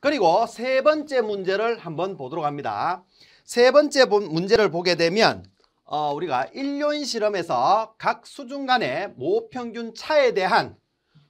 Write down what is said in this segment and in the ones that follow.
그리고 세 번째 문제를 한번 보도록 합니다. 세 번째 문제를 보게 되면 어, 우리가 일요인 실험에서 각 수준 간의 모평균 차에 대한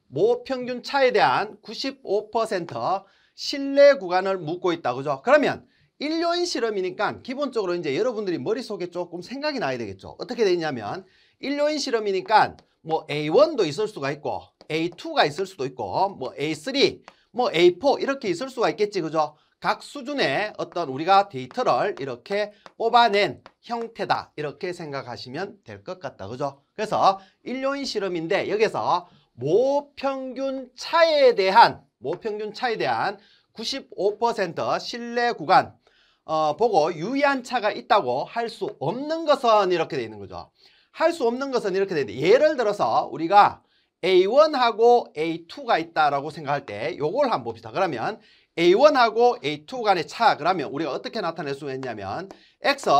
모평균 차에 대한 95% 신뢰 구간을 묻고 있다. 그죠? 그러면 일요인 실험이니까 기본적으로 이제 여러분들이 머릿속에 조금 생각이 나야 되겠죠. 어떻게 되냐면 일요인 실험이니까 뭐 A1도 있을 수가 있고 A2가 있을 수도 있고 뭐 A3 뭐 A4 이렇게 있을 수가 있겠지 그죠? 각 수준의 어떤 우리가 데이터를 이렇게 뽑아낸 형태다 이렇게 생각하시면 될 것 같다 그죠? 그래서 일요인 실험인데 여기서 모평균 차에 대한 모평균 차에 대한 95% 실내 구간 어, 보고 유의한 차가 있다고 할 수 없는 것은 이렇게 되어 있는 거죠. 할 수 없는 것은 이렇게 되는데 예를 들어서 우리가 A1하고 A2가 있다라고 생각할 때 요걸 한번 봅시다. 그러면 A1하고 A2 간의 차 그러면 우리가 어떻게 나타낼 수 있냐면 X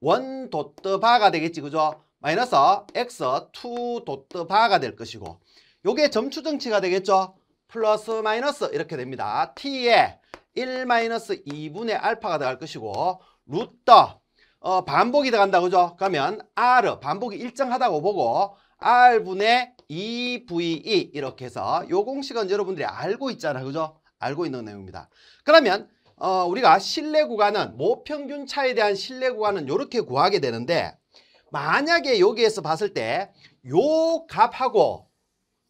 원 도트 바가 되겠지 그죠? 마이너스 X 2 도트 바가 될 것이고 요게 점추 정치가 되겠죠? 플러스 마이너스 이렇게 됩니다. T에 1 마이너스 2분의 알파가 들어갈 것이고 루터 어, 반복이 들어간다 그죠? 그러면 R 반복이 일정하다고 보고 R분의 2VE e 이렇게 해서 요 공식은 여러분들이 알고 있잖아 그죠? 알고 있는 내용입니다. 그러면 어, 우리가 실내 구간은 모평균 뭐 차에 대한 실내 구간은 이렇게 구하게 되는데 만약에 여기에서 봤을 때 요 값하고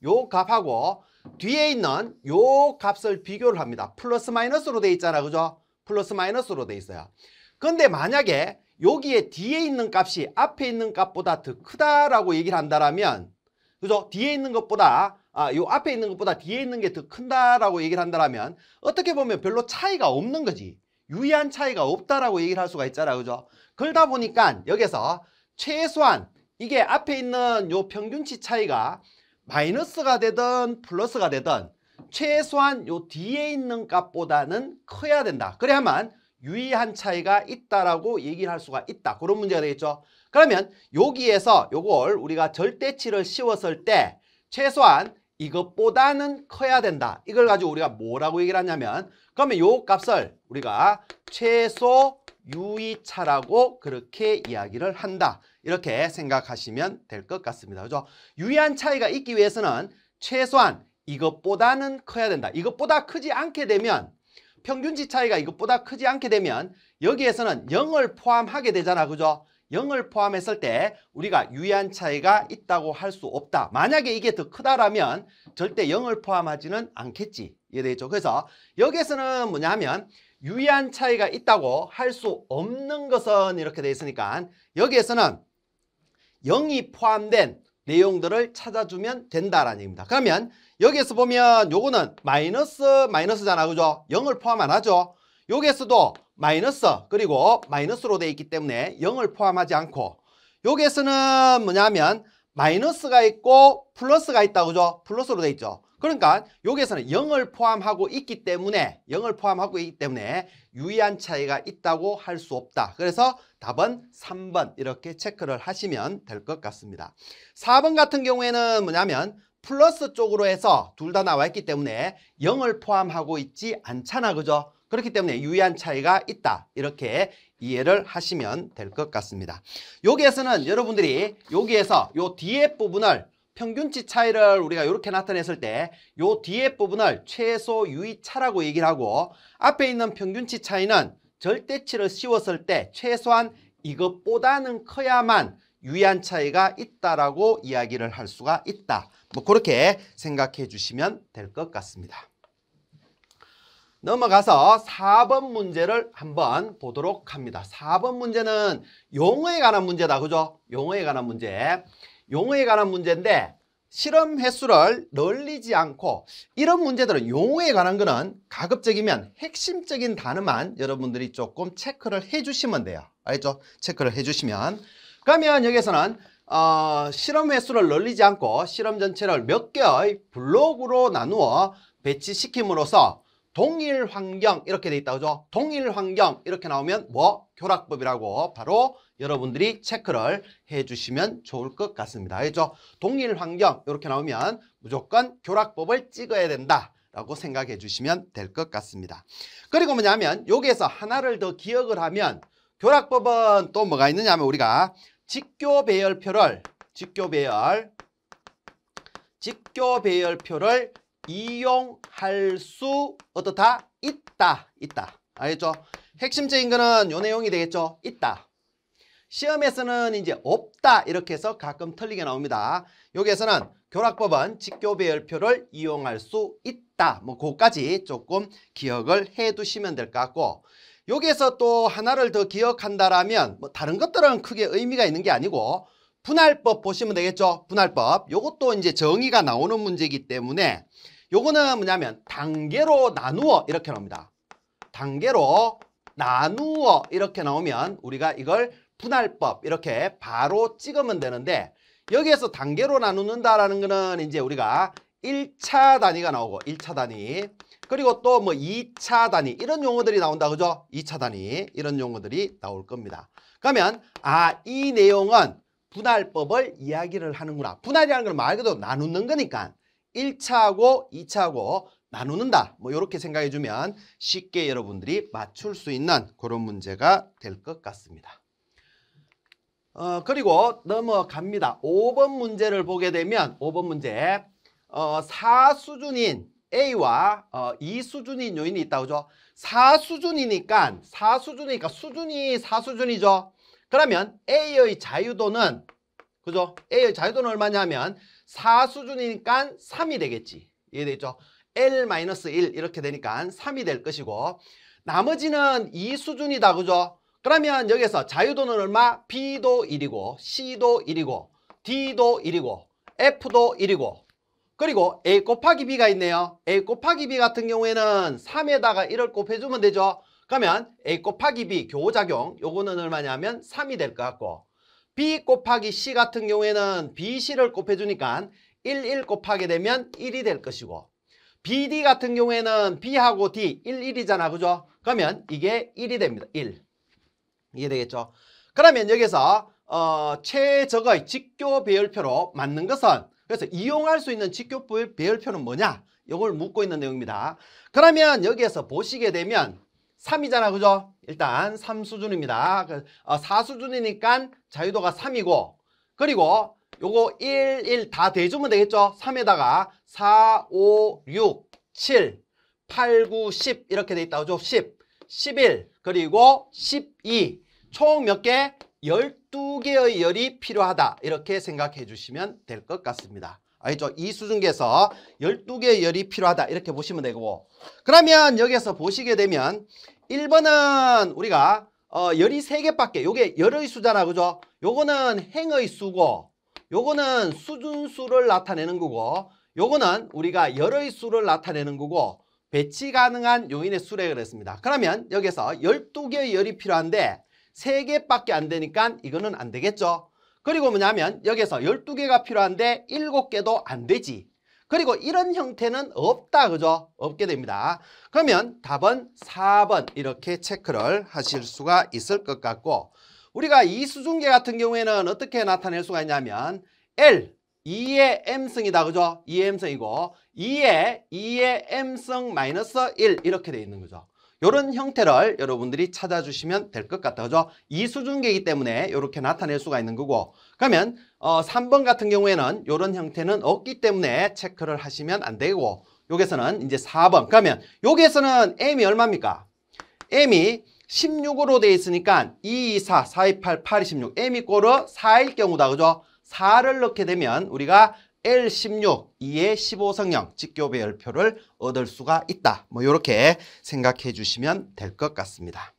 요 값하고 뒤에 있는 요 값을 비교를 합니다. 플러스 마이너스로 돼 있잖아. 그죠? 플러스 마이너스로 돼 있어요. 근데 만약에 여기에 뒤에 있는 값이 앞에 있는 값보다 더 크다라고 얘기를 한다라면 그죠? 뒤에 있는 것보다 아, 요 앞에 있는 것보다 뒤에 있는 게 더 큰다라고 얘기를 한다라면 어떻게 보면 별로 차이가 없는 거지. 유의한 차이가 없다라고 얘기를 할 수가 있잖아. 그죠? 그러다 보니까 여기서 최소한 이게 앞에 있는 요 평균치 차이가 마이너스가 되든 플러스가 되든 최소한 요 뒤에 있는 값보다는 커야 된다. 그래야만 유의한 차이가 있다라고 얘기를 할 수가 있다. 그런 문제가 되겠죠. 그러면 여기에서 요걸 우리가 절대치를 씌웠을 때 최소한 이것보다는 커야 된다. 이걸 가지고 우리가 뭐라고 얘기를 하냐면 그러면 요 값을 우리가 최소 유의차라고 그렇게 이야기를 한다. 이렇게 생각하시면 될 것 같습니다. 그죠? 유의한 차이가 있기 위해서는 최소한 이것보다는 커야 된다. 이것보다 크지 않게 되면 평균치 차이가 이것보다 크지 않게 되면 여기에서는 0을 포함하게 되잖아. 그죠? 0을 포함했을 때 우리가 유의한 차이가 있다고 할 수 없다. 만약에 이게 더 크다라면 절대 0을 포함하지는 않겠지. 이해되죠 그래서 여기에서는 뭐냐면 유의한 차이가 있다고 할 수 없는 것은 이렇게 돼 있으니까 여기에서는 0이 포함된 내용들을 찾아주면 된다라는 얘기입니다. 그러면 여기에서 보면 요거는 마이너스 마이너스잖아 그죠? 0을 포함 안 하죠. 여기에서도 마이너스 그리고 마이너스로 되어 있기 때문에 0을 포함하지 않고 여기에서는 뭐냐면 마이너스가 있고 플러스가 있다 그죠? 플러스로 되어 있죠. 그러니까 여기에서는 0을 포함하고 있기 때문에 0을 포함하고 있기 때문에 유의한 차이가 있다고 할 수 없다. 그래서 답은 3번 이렇게 체크를 하시면 될 것 같습니다. 4번 같은 경우에는 뭐냐면 플러스 쪽으로 해서 둘 다 나와 있기 때문에 0을 포함하고 있지 않잖아. 그죠? 그렇기 때문에 유의한 차이가 있다. 이렇게 이해를 하시면 될 것 같습니다. 여기에서는 여러분들이 여기에서 요 뒤에 부분을 평균치 차이를 우리가 이렇게 나타냈을 때 요 뒤에 부분을 최소 유의차라고 얘기를 하고 앞에 있는 평균치 차이는 절대치를 씌웠을 때 최소한 이것보다는 커야만 유의한 차이가 있다라고 이야기를 할 수가 있다. 뭐 그렇게 생각해 주시면 될 것 같습니다. 넘어가서 4번 문제를 한번 보도록 합니다. 4번 문제는 용어에 관한 문제다. 그죠? 용어에 관한 문제. 용어에 관한 문제인데 실험 횟수를 늘리지 않고 이런 문제들은 용어에 관한 거는 가급적이면 핵심적인 단어만 여러분들이 조금 체크를 해주시면 돼요. 알죠? 체크를 해주시면 그러면 여기서는 에 어, 실험 횟수를 늘리지 않고 실험 전체를 몇 개의 블록으로 나누어 배치시킴으로써 동일 환경 이렇게 돼 있다 그죠? 동일 환경 이렇게 나오면 뭐 교락법이라고 바로 여러분들이 체크를 해 주시면 좋을 것 같습니다. 알죠? 동일 환경 이렇게 나오면 무조건 교락법을 찍어야 된다. 라고 생각해 주시면 될 것 같습니다. 그리고 뭐냐면 여기에서 하나를 더 기억을 하면 교락법은 또 뭐가 있느냐 하면 우리가 직교배열표를 직교배열 직교배열표를 이용할 수 어떻다? 있다. 있다. 알겠죠? 핵심적인 거는 요 내용이 되겠죠? 있다. 시험에서는 이제 없다 이렇게 해서 가끔 틀리게 나옵니다. 여기에서는 교락법은 직교배열표를 이용할 수 있다. 뭐 그까지 조금 기억을 해두시면 될 것 같고 여기에서 또 하나를 더 기억한다라면 뭐 다른 것들은 크게 의미가 있는 게 아니고 분할법 보시면 되겠죠. 분할법. 요것도 이제 정의가 나오는 문제이기 때문에 요거는 뭐냐면 단계로 나누어 이렇게 나옵니다. 단계로 나누어 이렇게 나오면 우리가 이걸 분할법 이렇게 바로 찍으면 되는데 여기에서 단계로 나누는다라는 거는 이제 우리가 1차 단위가 나오고 1차 단위 그리고 또 뭐 2차 단위 이런 용어들이 나온다 그죠? 2차 단위 이런 용어들이 나올 겁니다. 그러면 아 이 내용은 분할법을 이야기를 하는구나. 분할이라는 건 말 그대로 나누는 거니까 1차하고 2차하고 나누는다. 뭐 이렇게 생각해 주면 쉽게 여러분들이 맞출 수 있는 그런 문제가 될 것 같습니다. 어, 그리고 넘어갑니다. 5번 문제를 보게 되면 5번 문제 어, 4수준인 A와 어, E 수준인 요인이 있다그죠 4수준이니까 4수준이니까 수준이 4수준이죠. 그러면 A의 자유도는 그죠? A의 자유도는 얼마냐면 4수준이니까 3이 되겠지. 이해되죠? L-1 이렇게 되니까 3이 될 것이고 나머지는 이 수준이다 그죠? 그러면 여기서 자유도는 얼마? B도 1이고 C도 1이고 D도 1이고 F도 1이고 그리고 A 곱하기 B가 있네요. A 곱하기 B 같은 경우에는 3에다가 1을 곱해주면 되죠. 그러면 A 곱하기 B 교호작용 요거는 얼마냐면 3이 될 것 같고 B 곱하기 C 같은 경우에는 B, C를 곱해주니까 1, 1 곱하게 되면 1이 될 것이고 BD 같은 경우에는 B하고 D 1, 1이잖아. 그죠? 그러면 이게 1이 됩니다. 1. 이해되겠죠? 그러면 여기서 어, 최적의 직교 배열표로 맞는 것은 그래서 이용할 수 있는 직교법의 배열표는 뭐냐? 이걸 묻고 있는 내용입니다. 그러면 여기에서 보시게 되면 3이잖아, 그죠? 일단 3수준입니다. 4수준이니까 그, 어, 자유도가 3이고 그리고 요거 1, 1 다 대주면 되겠죠? 3에다가 4, 5, 6, 7, 8, 9, 10 이렇게 돼 있다, 그죠? 10, 11, 그리고 12 총 몇 개? 1 2 개의 열이 필요하다 이렇게 생각해 주시면 될 것 같습니다. 알겠죠? 이 수준계에서 12개의 열이 필요하다 이렇게 보시면 되고 그러면 여기에서 보시게 되면 1번은 우리가 어, 열이 3개밖에 요게 열의 수잖아 그죠? 요거는 행의 수고 요거는 수준수를 나타내는 거고 요거는 우리가 열의 수를 나타내는 거고 배치 가능한 요인의 수를 그랬습니다. 그러면 여기서 12개의 열이 필요한데 세개밖에안 되니까 이거는 안 되겠죠. 그리고 뭐냐면 여기서 12개가 필요한데 7개도 안 되지. 그리고 이런 형태는 없다. 그죠? 없게 됩니다. 그러면 답은 4번 이렇게 체크를 하실 수가 있을 것 같고 우리가 이수중계 같은 경우에는 어떻게 나타낼 수가 있냐면 L, 2의 M승이다. 그죠? 2의 M승이고 2의 2의 M승 마이너스 1 이렇게 돼 있는 거죠. 이런 형태를 여러분들이 찾아주시면 될 것 같아요. 그죠? 이수준계이기 때문에 이렇게 나타낼 수가 있는 거고 그러면 어, 3번 같은 경우에는 이런 형태는 없기 때문에 체크를 하시면 안 되고 여기서는 이제 4번 그러면 여기에서는 M이 얼마입니까? M이 16으로 되어 있으니까 2, 2, 4, 4, 2, 8, 8, 26 M 이꼬르 4일 경우다. 그죠? 4를 넣게 되면 우리가 L16, 2의 15성형 직교배열표를 얻을 수가 있다. 뭐 이렇게 생각해 주시면 될 것 같습니다.